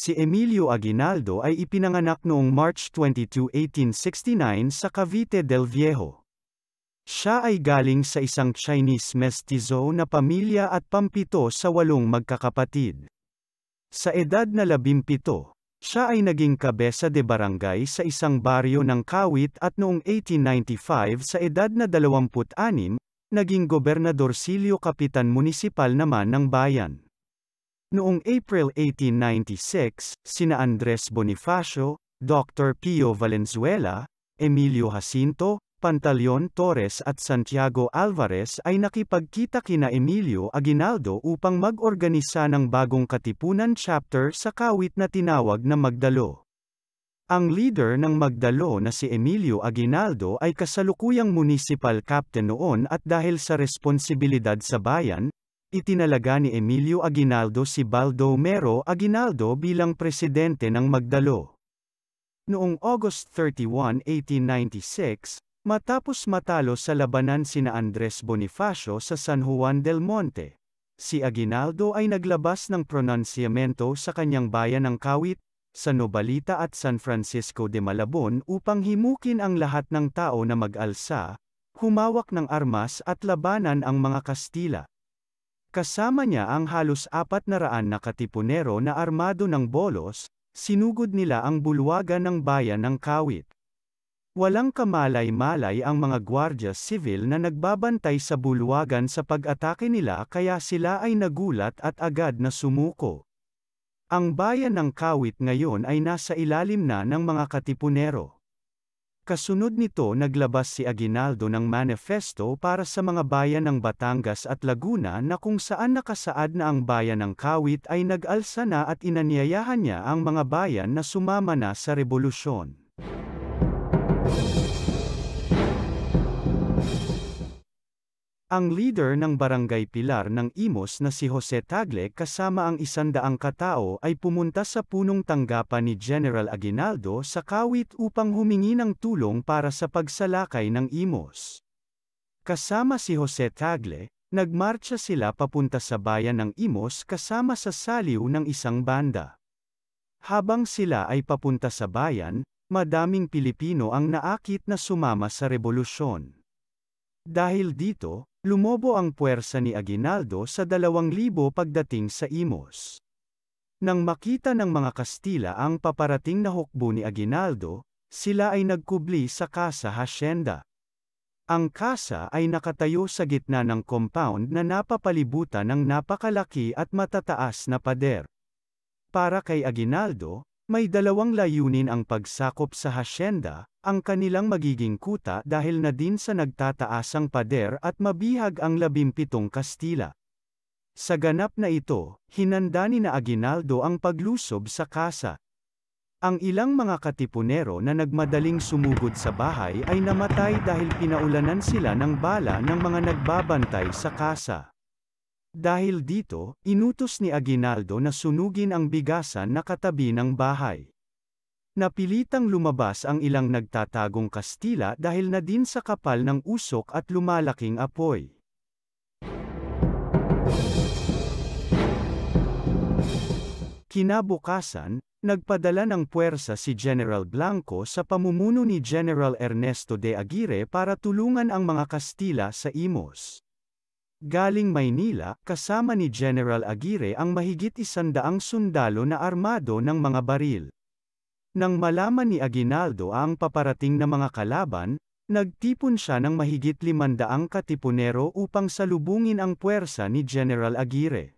Si Emilio Aguinaldo ay ipinanganak noong March 22, 1869 sa Cavite del Viejo. Siya ay galing sa isang Chinese mestizo na pamilya at pampito sa walong magkakapatid. Sa edad na labimpito, siya ay naging kabesa de barangay sa isang baryo ng Kawit at noong 1895 sa edad na 26, naging gobernador kapitan munisipal naman ng bayan. Noong April 1896, sina Andres Bonifacio, Dr. Pio Valenzuela, Emilio Jacinto, Pantaleon Torres at Santiago Alvarez ay nakipagkita kina Emilio Aguinaldo upang mag-organisa ng bagong katipunan chapter sa kawit na tinawag na Magdalo. Ang leader ng Magdalo na si Emilio Aguinaldo ay kasalukuyang municipal captain noon at dahil sa responsibilidad sa bayan, Itinalaga ni Emilio Aguinaldo si Baldomero Aguinaldo bilang presidente ng Magdalo. Noong August 31, 1896, matapos matalo sa labanan sina Andres Bonifacio sa San Juan del Monte, si Aguinaldo ay naglabas ng prononsyamento sa kanyang bayan ng Kawit, San Nobalita at San Francisco de Malabon upang himukin ang lahat ng tao na mag-alsa, humawak ng armas at labanan ang mga Kastila. Kasama niya ang halos apat na raan na katipunero na armado ng bolos, sinugod nila ang bulwagan ng bayan ng Kawit. Walang kamalay-malay ang mga gwardya civil na nagbabantay sa bulwagan sa pag-atake nila kaya sila ay nagulat at agad na sumuko. Ang bayan ng Kawit ngayon ay nasa ilalim na ng mga katipunero. Kasunod nito naglabas si Aguinaldo ng manifesto para sa mga bayan ng Batangas at Laguna na kung saan nakasaad na ang bayan ng Kawit ay nag-alsa na at inanyayahan niya ang mga bayan na sumama na sa rebolusyon. Ang leader ng Barangay Pilar ng Imos na si Jose Tagle kasama ang isandaang katao ay pumunta sa punong tanggapan ni General Aguinaldo sa Kawit upang humingi ng tulong para sa pagsalakay ng Imos. Kasama si Jose Tagle, nagmarcha sila papunta sa bayan ng Imos kasama sa saliw ng isang banda. Habang sila ay papunta sa bayan, madaming Pilipino ang naakit na sumama sa rebolusyon. Dahil dito, Lumobo ang puwersa ni Aguinaldo sa 2,000 pagdating sa Imos. Nang makita ng mga Kastila ang paparating na hukbo ni Aguinaldo, sila ay nagkubli sa Casa Hacienda. Ang kasa ay nakatayo sa gitna ng compound na napapalibutan ng napakalaki at matataas na pader. Para kay Aguinaldo, may dalawang layunin ang pagsakop sa hacienda, ang kanilang magiging kuta dahil na din sa nagtataasang pader at mabihag ang labimpitong Kastila. Sa ganap na ito, hinanda ni na Aguinaldo ang paglusob sa kasa. Ang ilang mga katipunero na nagmadaling sumugod sa bahay ay namatay dahil pinaulanan sila ng bala ng mga nagbabantay sa kasa. Dahil dito, inutos ni Aguinaldo na sunugin ang bigasan na katabi ng bahay. Napilitang lumabas ang ilang nagtatagong Kastila dahil na din sa kapal ng usok at lumalaking apoy. Kinabukasan, nagpadala ng puwersa si General Blanco sa pamumuno ni General Ernesto de Aguirre para tulungan ang mga Kastila sa Imos. Galing Maynila, kasama ni General Aguirre ang mahigit isandaang sundalo na armado ng mga baril. Nang malaman ni Aguinaldo ang paparating na mga kalaban, nagtipon siya ng mahigit limandaang katipunero upang salubungin ang puwersa ni General Aguirre.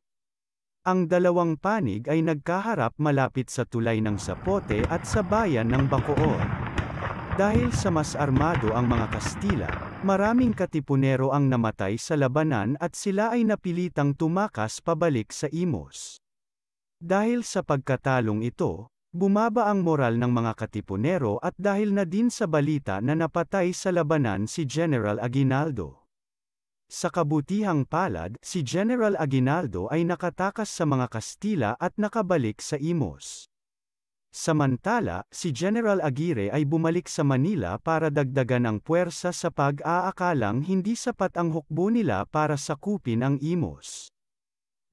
Ang dalawang panig ay nagkaharap malapit sa tulay ng Sapote at sa bayan ng Bacoor. Dahil sa mas armado ang mga Kastila, maraming katipunero ang namatay sa labanan at sila ay napilitang tumakas pabalik sa Imos. Dahil sa pagkatalong ito, Bumaba ang moral ng mga katipunero at dahil na din sa balita na napatay sa labanan si General Aguinaldo. Sa kabutihang palad, si General Aguinaldo ay nakatakas sa mga Kastila at nakabalik sa Imos. Samantala, si General Aguirre ay bumalik sa Manila para dagdagan ang puwersa sa pag-aakalang hindi sapat ang hukbo nila para sakupin ang Imos.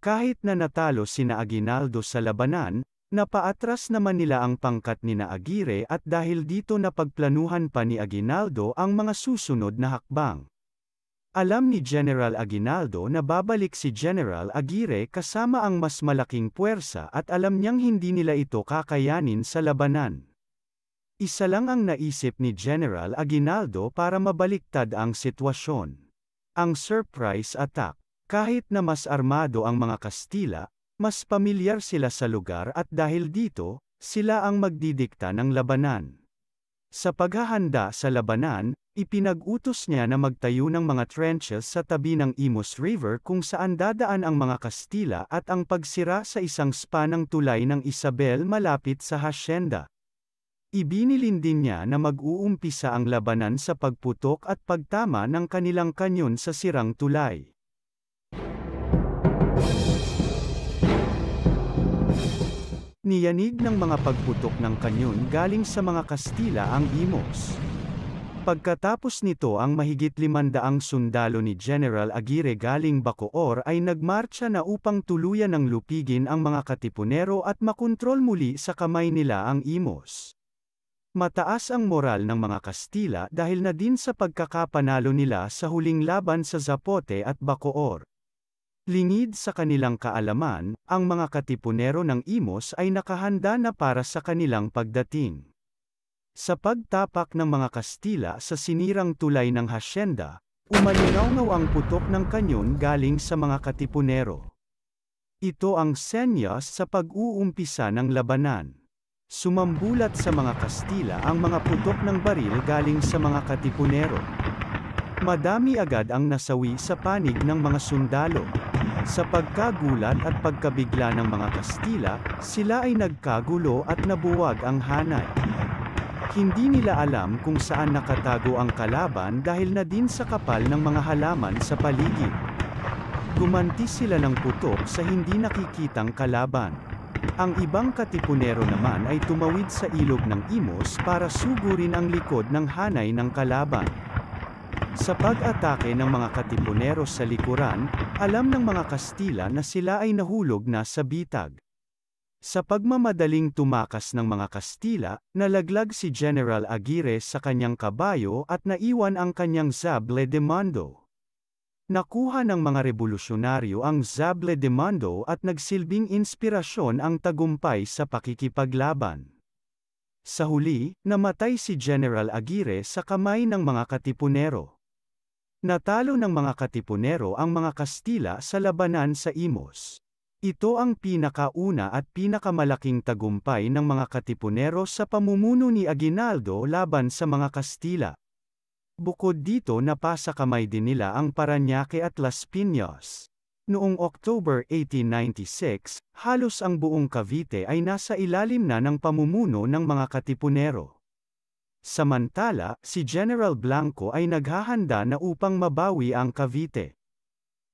Kahit na natalo sina Aguinaldo sa labanan, Napaatras naman nila ang pangkat ni Aguirre at dahil dito napagplanuhan pa ni Aguinaldo ang mga susunod na hakbang. Alam ni General Aguinaldo na babalik si General Aguirre kasama ang mas malaking puwersa at alam niyang hindi nila ito kakayanin sa labanan. Isa lang ang naisip ni General Aguinaldo para mabaliktad ang sitwasyon. Ang surprise attack. Kahit na mas armado ang mga Kastila, mas pamilyar sila sa lugar at dahil dito, sila ang magdidikta ng labanan. Sa paghahanda sa labanan, ipinag-utos niya na magtayo ng mga trenches sa tabi ng Imus River kung saan dadaan ang mga Kastila at ang pagsira sa isang spa ng tulay ng Isabel malapit sa hacienda. Ibinilin din niya na mag-uumpisa ang labanan sa pagputok at pagtama ng kanilang kanyon sa sirang tulay. Niyanig ng mga pagputok ng kanyon galing sa mga Kastila ang Imos. Pagkatapos nito ang mahigit limandaang sundalo ni General Aguirre galing Bacoor ay nagmarcha na upang tuluyan ng lupigin ang mga katipunero at makontrol muli sa kamay nila ang Imos. Mataas ang moral ng mga Kastila dahil na din sa pagkakapanalo nila sa huling laban sa Zapote at Bacoor. Lingid sa kanilang kaalaman, ang mga katipunero ng Imos ay nakahanda na para sa kanilang pagdating. Sa pagtapak ng mga Kastila sa sinirang tulay ng hasyenda, umalinaw ang putok ng kanyon galing sa mga katipunero. Ito ang senyas sa pag-uumpisa ng labanan. Sumambulat sa mga Kastila ang mga putok ng baril galing sa mga katipunero. Madami agad ang nasawi sa panig ng mga sundalo. Sa pagkagulat at pagkabigla ng mga Kastila, sila ay nagkagulo at nabuwag ang hanay. Hindi nila alam kung saan nakatago ang kalaban dahil na din sa kapal ng mga halaman sa paligid. Gumanti sila ng putok sa hindi nakikitang kalaban. Ang ibang katipunero naman ay tumawid sa ilog ng imos para sugurin ang likod ng hanay ng kalaban. Sa pag-atake ng mga katipunero sa likuran, alam ng mga Kastila na sila ay nahulog na sa bitag. Sa pagmamadaling tumakas ng mga Kastila, nalaglag si General Aguirre sa kanyang kabayo at naiwan ang kanyang Zable de Mando. Nakuha ng mga rebolusyonaryo ang Zable de Mando at nagsilbing inspirasyon ang tagumpay sa pakikipaglaban. Sa huli, namatay si General Aguirre sa kamay ng mga katipunero. Natalo ng mga katipunero ang mga Kastila sa labanan sa Imos. Ito ang pinakauna at pinakamalaking tagumpay ng mga katipunero sa pamumuno ni Aguinaldo laban sa mga Kastila. Bukod dito napasa kamay din nila ang Paranaque at Las Piñas. Noong October 1896, halos ang buong Cavite ay nasa ilalim na ng pamumuno ng mga katipunero. Samantala, si General Blanco ay naghahanda na upang mabawi ang Cavite.